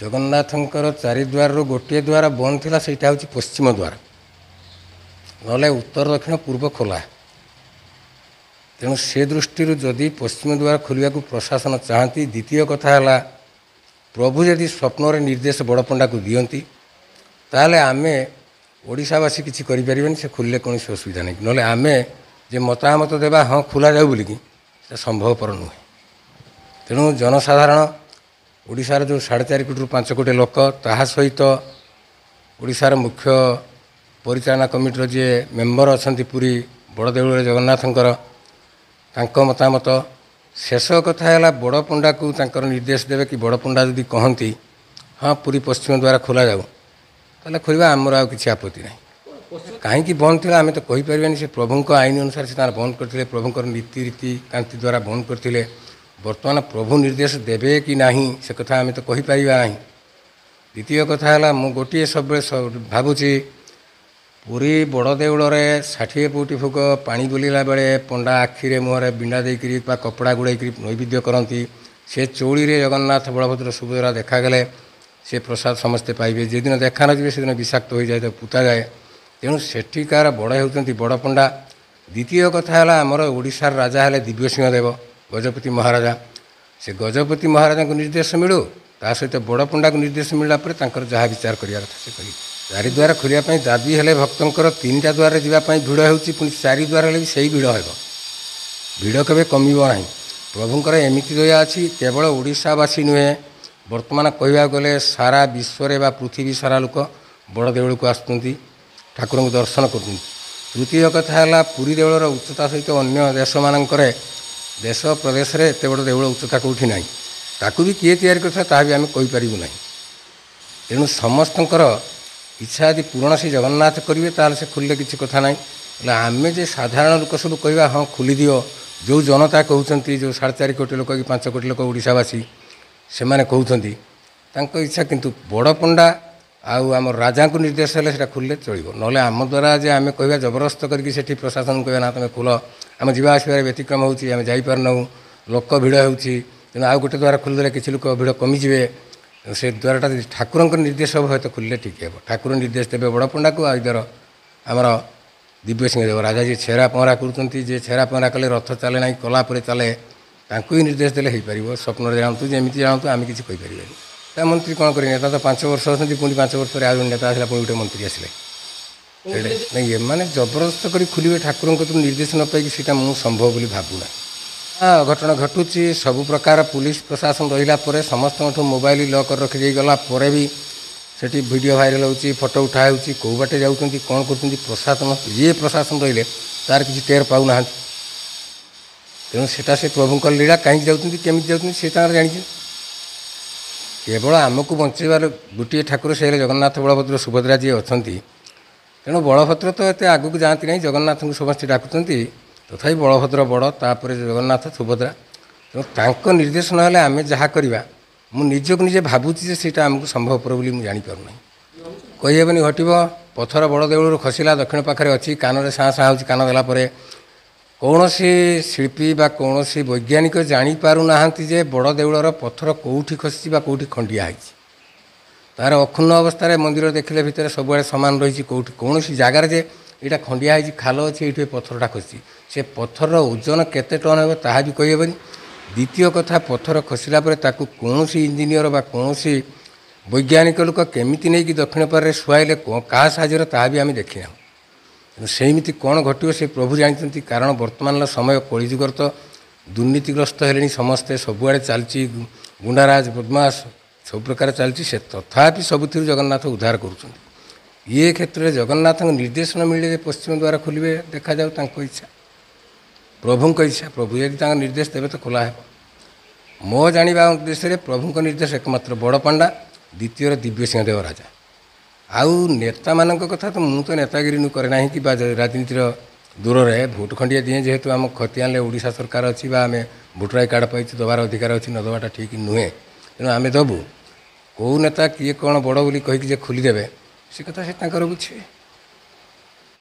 ଜଗନ୍ନାଥଙ୍କର ଚାରିଦ୍ୱାରରୁ ଗୋଟିଏ ଦ୍ୱାର ବନ୍ଦ ଥିଲା ସେଇଟା ହେଉଛି ପଶ୍ଚିମ ଦ୍ୱାର ନହେଲେ ଉତ୍ତର ଦକ୍ଷିଣ ପୂର୍ବ ଖୋଲା ତେଣୁ ସେ ଦୃଷ୍ଟିରୁ ଯଦି ପଶ୍ଚିମ ଦ୍ୱାର ଖୋଲିବାକୁ ପ୍ରଶାସନ ଚାହାନ୍ତି ଦ୍ୱିତୀୟ କଥା ହେଲା ପ୍ରଭୁ ଯଦି ସ୍ୱପ୍ନରେ ନିର୍ଦ୍ଦେଶ ବଡ଼ପଣ୍ଡାକୁ ଦିଅନ୍ତି ତାହେଲେ ଆମେ ଓଡ଼ିଶାବାସୀ କିଛି କରିପାରିବେନି ସେ ଖୋଲିଲେ କୌଣସି ଅସୁବିଧା ନାହିଁ ନହେଲେ ଆମେ ଯେ ମତାମତ ଦେବା ହଁ ଖୋଲାଯାଉ ବୋଲିକି ସେଟା ସମ୍ଭବପର ନୁହେଁ ତେଣୁ ଜନସାଧାରଣ ଓଡ଼ିଶାର ଯେଉଁ ସାଢ଼େ ଚାରି କୋଟିରୁ ପାଞ୍ଚ କୋଟି ଲୋକ ତାହା ସହିତ ଓଡ଼ିଶାର ମୁଖ୍ୟ ପରିଚାଳନା କମିଟିର ଯିଏ ମେମ୍ବର ଅଛନ୍ତି ପୁରୀ ବଡ଼ଦେଉଳରେ ଜଗନ୍ନାଥଙ୍କର ତାଙ୍କ ମତାମତ ଶେଷ କଥା ହେଲା ବଡ଼ପଣ୍ଡାକୁ ତାଙ୍କର ନିର୍ଦ୍ଦେଶ ଦେବେ କି ବଡ଼ପଣ୍ଡା ଯଦି କହନ୍ତି ହଁ ପୁରୀ ପଶ୍ଚିମ ଦ୍ୱାରା ଖୋଲାଯାଉ ତାହେଲେ ଖୋଲିବା ଆମର ଆଉ କିଛି ଆପତ୍ତି ନାହିଁ କାହିଁକି ବନ୍ଦ ଥିଲା ଆମେ ତ କହିପାରିବାନି ସେ ପ୍ରଭୁଙ୍କ ଆଇନ ଅନୁସାରେ ସେ ତାଙ୍କର ବନ୍ଦ କରିଥିଲେ ପ୍ରଭୁଙ୍କର ନୀତିରୀତି କାନ୍ତି ଦ୍ୱାରା ବନ୍ଦ କରିଥିଲେ ବର୍ତ୍ତମାନ ପ୍ରଭୁ ନିର୍ଦ୍ଦେଶ ଦେବେ କି ନାହିଁ ସେ କଥା ଆମେ ତ କହିପାରିବା ନାହିଁ ଦ୍ୱିତୀୟ କଥା ହେଲା ମୁଁ ଗୋଟିଏ ସବୁବେଳେ ଭାବୁଛି ପୁରୀ ବଡ଼ଦେଉଳରେ ଷାଠିଏ ପୁଟି ଫୁକ ପାଣି ବୁଲିଲା ବେଳେ ପଣ୍ଡା ଆଖିରେ ମୁହଁରେ ବିଣ୍ଡା ଦେଇକରି ବା କପଡ଼ା ଗୁଡ଼ାଇକରି ନୈବେଦ୍ୟ କରନ୍ତି ସେ ଚଉଳିରେ ଜଗନ୍ନାଥ ବଳଭଦ୍ର ସୁଭଦ୍ରା ଦେଖାଗଲେ ସେ ପ୍ରସାଦ ସମସ୍ତେ ପାଇବେ ଯେଦିନ ଦେଖା ନଯିବେ ସେଦିନ ବିଷାକ୍ତ ହୋଇଯାଏ ପୋତାଯାଏ ତେଣୁ ସେଠିକାର ବଡ଼ ହେଉଛନ୍ତି ବଡ଼ ପଣ୍ଡା ଦ୍ୱିତୀୟ କଥା ହେଲା ଆମର ଓଡ଼ିଶାର ରାଜା ହେଲେ ଦିବ୍ୟସିଂହ ଦେବ ଗଜପତି ମହାରାଜା ସେ ଗଜପତି ମହାରାଜାଙ୍କୁ ନିର୍ଦ୍ଦେଶ ମିଳୁ ତା ସହିତ ବଡ଼ ପଣ୍ଡାକୁ ନିର୍ଦ୍ଦେଶ ମିଳିଲା ପରେ ତାଙ୍କର ଯାହା ବିଚାର କରିବା କଥା ସେ କହିବେ ଚାରିଦ୍ୱାର ଖୋଲିବା ପାଇଁ ଦାବି ହେଲେ ଭକ୍ତଙ୍କର ତିନିଟା ଦ୍ୱାରରେ ଯିବା ପାଇଁ ଭିଡ଼ ହେଉଛି ପୁଣି ଚାରି ଚାରିଦ୍ୱାର ହେଲେ ବି ସେଇ ଭିଡ଼ ହେବ ଭିଡ଼ କେବେ କମିବ ନାହିଁ ପ୍ରଭୁଙ୍କର ଏମିତି ଦୟା ଅଛି କେବଳ ଓଡ଼ିଶାବାସୀ ନୁହେଁ ବର୍ତ୍ତମାନ କହିବାକୁ ଗଲେ ସାରା ବିଶ୍ୱରେ ବା ପୃଥିବୀ ସାରା ଲୋକ ବଡ଼ ଦେଉଳକୁ ଆସୁଛନ୍ତି ଠାକୁରଙ୍କୁ ଦର୍ଶନ କରୁଛନ୍ତି ତୃତୀୟ କଥା ହେଲା ପୁରୀ ଦେଉଳର ଉଚ୍ଚତା ସହିତ ଅନ୍ୟ ଦେଶମାନଙ୍କରେ ଦେଶ ପ୍ରଦେଶରେ ଏତେ ବଡ଼ ଦେଉଳ ଉଚ୍ଚତା କେଉଁଠି ନାହିଁ ତାକୁ ବି କିଏ ତିଆରି କରିଥିଲା ତାହା ବି ଆମେ କହିପାରିବୁ ନାହିଁ ତେଣୁ ସମସ୍ତଙ୍କର ଇଚ୍ଛା ଯଦି ପୂରଣ ସେ ଜଗନ୍ନାଥ କରିବେ ତାହେଲେ ସେ ଖୋଲିଲେ କିଛି କଥା ନାହିଁ ହେଲେ ଆମେ ଯେ ସାଧାରଣ ଲୋକ ସବୁ କହିବା ହଁ ଖୋଲିଦିଅ ଯେଉଁ ଜନତା କହୁଛନ୍ତି ଯେଉଁ ସାଢ଼େ ଚାରି କୋଟି ଲୋକ କି ପାଞ୍ଚ କୋଟି ଲୋକ ଓଡ଼ିଶାବାସୀ ସେମାନେ କହୁଛନ୍ତି ତାଙ୍କ ଇଚ୍ଛା କିନ୍ତୁ ବଡ଼ ପଣ୍ଡା ଆଉ ଆମର ରାଜାଙ୍କୁ ନିର୍ଦ୍ଦେଶ ହେଲେ ସେଇଟା ଖୋଲିଲେ ଚଳିବ ନହେଲେ ଆମ ଦ୍ୱାରା ଯେ ଆମେ କହିବା ଜବରଦସ୍ତ କରିକି ସେଠି ପ୍ରଶାସନକୁ କହିବା ନା ତୁମେ ଖୋଲ ଆମେ ଯିବା ଆସିବାରେ ବ୍ୟତିକ୍ରମ ହେଉଛି ଆମେ ଯାଇପାରୁନାହୁଁ ଲୋକ ଭିଡ଼ ହେଉଛି ତେଣୁ ଆଉ ଗୋଟେ ଦ୍ୱାରା ଖୋଲିଦେଲେ କିଛି ଲୋକ ଭିଡ଼ କମିଯିବେ ସେ ଦ୍ୱାରାଟା ଯଦି ଠାକୁରଙ୍କ ନିର୍ଦ୍ଦେଶ ହେବ ହୁଏତ ଖୋଲିଲେ ଠିକ୍ ହେବ ଠାକୁର ନିର୍ଦ୍ଦେଶ ଦେବେ ବଡ଼ପଣ୍ଡାକୁ ଆଉ ଧର ଆମର ଦିବ୍ୟ ସିଂହ ଦେବ ରାଜା ଯିଏ ଛେରା ପହଁରା କରୁଛନ୍ତି ଯିଏ ଛେରା ପହଁରା କଲେ ରଥ ଚାଲେ ନାହିଁ ପରେ ଚାଲେ ତାଙ୍କୁ ହିଁ ନିର୍ଦ୍ଦେଶ ଦେଲେ ହେଇପାରିବ ସ୍ୱପ୍ନରେ ଜାଣନ୍ତୁ ଯେମିତି ଜାଣନ୍ତୁ ଆମେ କିଛି କହିପାରିବାନି ତା ମନ୍ତ୍ରୀ କ'ଣ କରିବେ ନେତା ତ ପାଞ୍ଚ ବର୍ଷ ଅଛନ୍ତି ପୁଣି ପାଞ୍ଚ ବର୍ଷ ପରେ ଆଉ ଜଣେ ନେତା ଆସିଲା ପୁଣି ଗୋଟେ ମନ୍ତ୍ରୀ ଆସିଲେ ନାଇଁ ଏମାନେ ଜବରଦସ୍ତ କରି ଖୋଲିବେ ଠାକୁରଙ୍କଠୁ ନିର୍ଦ୍ଦେଶ ନ ପାଇକି ସେଇଟା ମୁଁ ସମ୍ଭବ ବୋଲି ଭାବୁନା ଘଟଣା ଘଟୁଛି ସବୁ ପ୍ରକାର ପୁଲିସ ପ୍ରଶାସନ ରହିଲା ପରେ ସମସ୍ତଙ୍କଠୁ ମୋବାଇଲ ଲକ୍ ରଖିଦେଇ ଗଲା ପରେ ବି ସେଠି ଭିଡ଼ିଓ ଭାଇରାଲ ହେଉଛି ଫଟୋ ଉଠା ହେଉଛି କେଉଁ ବାଟେ ଯାଉଛନ୍ତି କ'ଣ କରୁଛନ୍ତି ପ୍ରଶାସନ ଯିଏ ପ୍ରଶାସନ ରହିଲେ ତାର କିଛି ଟେର ପାଉନାହାନ୍ତି ତେଣୁ ସେଇଟା ସେ ପ୍ରଭୁଙ୍କ ଲୀଳା କାହିଁକି ଯାଉଛନ୍ତି କେମିତି ଯାଉଛନ୍ତି ସେ ତାଙ୍କର ଜାଣିଛନ୍ତି କେବଳ ଆମକୁ ବଞ୍ଚିବାର ଗୋଟିଏ ଠାକୁର ସେ ଜଗନ୍ନାଥ ବଳଭଦ୍ର ସୁଭଦ୍ରା ଯିଏ ଅଛନ୍ତି ତେଣୁ ବଳଭଦ୍ର ତ ଏତେ ଆଗକୁ ଯାଆନ୍ତି ନାହିଁ ଜଗନ୍ନାଥଙ୍କୁ ସମସ୍ତେ ଡାକୁଛନ୍ତି ତଥାପି ବଳଭଦ୍ର ବଡ଼ ତାପରେ ଜଗନ୍ନାଥ ସୁଭଦ୍ରା ତେଣୁ ତାଙ୍କ ନିର୍ଦ୍ଦେଶ ନହେଲେ ଆମେ ଯାହା କରିବା ମୁଁ ନିଜକୁ ନିଜେ ଭାବୁଛି ଯେ ସେଇଟା ଆମକୁ ସମ୍ଭବପର ବୋଲି ମୁଁ ଜାଣିପାରୁନାହିଁ କହିହେବନି ଘଟିବ ପଥର ବଡ଼ ଦେଉଳରୁ ଖସିଲା ଦକ୍ଷିଣ ପାଖରେ ଅଛି କାନରେ ସାଁ ସାଁ ହେଉଛି କାନ ଦେଲା ପରେ କୌଣସି ଶିଳ୍ପୀ ବା କୌଣସି ବୈଜ୍ଞାନିକ ଜାଣିପାରୁନାହାନ୍ତି ଯେ ବଡ଼ ଦେଉଳର ପଥର କେଉଁଠି ଖସିଛି ବା କେଉଁଠି ଖଣ୍ଡିଆ ହେଇଛି ତାର ଅକ୍ଷୁଣ୍ଣ ଅବସ୍ଥାରେ ମନ୍ଦିର ଦେଖିଲେ ଭିତରେ ସବୁଆଡ଼େ ସମାନ ରହିଛି କେଉଁଠି କୌଣସି ଜାଗାରେ ଯେ ଏଇଟା ଖଣ୍ଡିଆ ହେଇଛି ଖାଲ ଅଛି ଏଇଠି ପଥରଟା ଖସିଛି ସେ ପଥରର ଓଜନ କେତେ ଟନ୍ ହେବ ତାହା ବି କହିହେବନି ଦ୍ୱିତୀୟ କଥା ପଥର ଖସିଲା ପରେ ତାକୁ କୌଣସି ଇଞ୍ଜିନିୟର ବା କୌଣସି ବୈଜ୍ଞାନିକ ଲୋକ କେମିତି ନେଇକି ଦକ୍ଷିଣପାରରେ ଶୁଆଇଲେ କାହା ସାହାଯ୍ୟରେ ତାହା ବି ଆମେ ଦେଖିନାହୁଁ ସେମିତି କ'ଣ ଘଟିବ ସେ ପ୍ରଭୁ ଜାଣିଛନ୍ତି କାରଣ ବର୍ତ୍ତମାନର ସମୟ କଳିଯୁଗର ତ ଦୁର୍ନୀତିଗ୍ରସ୍ତ ହେଲେଣି ସମସ୍ତେ ସବୁଆଡ଼େ ଚାଲିଛି ଗୁଣ୍ଡାରାଜ ବଦମାସ ସବୁ ପ୍ରକାର ଚାଲିଛି ସେ ତଥାପି ସବୁଥିରୁ ଜଗନ୍ନାଥ ଉଦ୍ଧାର କରୁଛନ୍ତି ଇଏ କ୍ଷେତ୍ରରେ ଜଗନ୍ନାଥଙ୍କ ନିର୍ଦ୍ଦେଶନ ମିଳିଲେ ପଶ୍ଚିମ ଦ୍ୱାର ଖୋଲିବେ ଦେଖାଯାଉ ତାଙ୍କ ଇଚ୍ଛା ପ୍ରଭୁଙ୍କ ଇଚ୍ଛା ପ୍ରଭୁ ଯଦି ତାଙ୍କ ନିର୍ଦ୍ଦେଶ ଦେବେ ତ ଖୋଲା ହେବ ମୋ ଜାଣିବା ଉଦ୍ଦେଶ୍ୟରେ ପ୍ରଭୁଙ୍କ ନିର୍ଦ୍ଦେଶ ଏକମାତ୍ର ବଡ଼ ପାଣ୍ଡା ଦ୍ୱିତୀୟର ଦିବ୍ୟ ସିଂହ ଦେବ ରାଜା ଆଉ ନେତାମାନଙ୍କ କଥା ତ ମୁଁ ତ ନେତାଗିରି କରେ ନାହିଁ କିମ୍ବା ରାଜନୀତିର ଦୂରରେ ଭୋଟ୍ ଖଣ୍ଡିଆ ଦିଏ ଯେହେତୁ ଆମ କ୍ଷତି ଆଣିଲେ ଓଡ଼ିଶା ସରକାର ଅଛି ବା ଆମେ ଭୋଟର କାର୍ଡ଼ ପାଇଛୁ ଦେବାର ଅଧିକାର ଅଛି ନ ଦେବାଟା ଠିକ୍ ନୁହେଁ ତେଣୁ ଆମେ ଦେବୁ କେଉଁ ନେତା କିଏ କ'ଣ ବଡ଼ ବୋଲି କହିକି ଯେ ଖୋଲିଦେବେ ସେ କଥା ସେ ତାଙ୍କର ବୁଝିବେ